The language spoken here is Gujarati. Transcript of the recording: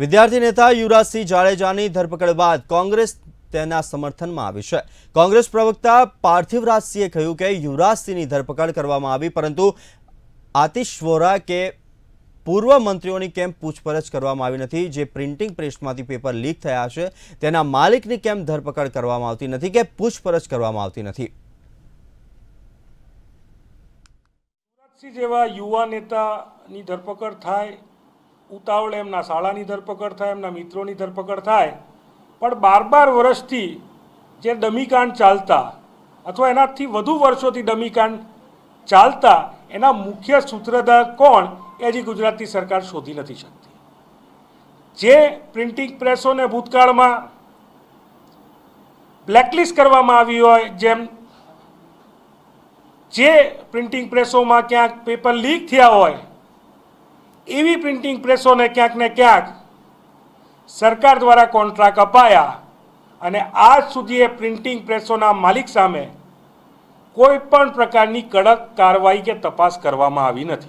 વિદ્યાર્થી નેતા યુવરાજસિંહ જાડેજાની ધરપકડ બાદ કોંગ્રેસ તેના સમર્થનમાં આવી છે કોંગ્રેસ પ્રવક્તા પાર્થિવરાજસિંહે કહ્યું કે યુવરાજસિંહની ધરપકડ કરવામાં આવી પરંતુ આતિશ વોરા કે પૂર્વ મંત્રીઓની કેમ પૂછપરછ કરવામાં આવી નથી જે પ્રિન્ટિંગ પ્રેસમાંથી પેપર લીક થયા છે તેના માલિકની કેમ ધરપકડ કરવામાં આવતી નથી કે પૂછપરછ કરવામાં આવતી નથી જેવા યુવા નેતાની ધરપકડ થાય ઉતાવળે એમના શાળાની ધરપકડ થાય એમના મિત્રોની ધરપકડ થાય પણ બાર બાર વર્ષથી જે ડમીકાંડ ચાલતા અથવા એનાથી વધુ વર્ષોથી ડમીકાંડ ચાલતા એના મુખ્ય સૂત્રધાર કોણ એ હજી ગુજરાતની સરકાર શોધી નથી શકતી જે પ્રિન્ટિંગ પ્રેસોને ભૂતકાળમાં બ્લેકલિસ્ટ કરવામાં આવી હોય જેમ જે પ્રિન્ટિંગ પ્રેસોમાં ક્યાંક પેપર લીક થયા હોય એવી પ્રિન્ટિંગ પ્રેસોને ક્યાંક ને ક્યાંક સરકાર દ્વારા કોન્ટ્રાક્ટ અપાયા અને આજ સુધી એ પ્રિન્ટિંગ પ્રેસોના માલિક સામે કોઈ પણ પ્રકારની કડક કાર્યવાહી કે તપાસ કરવામાં આવી નથી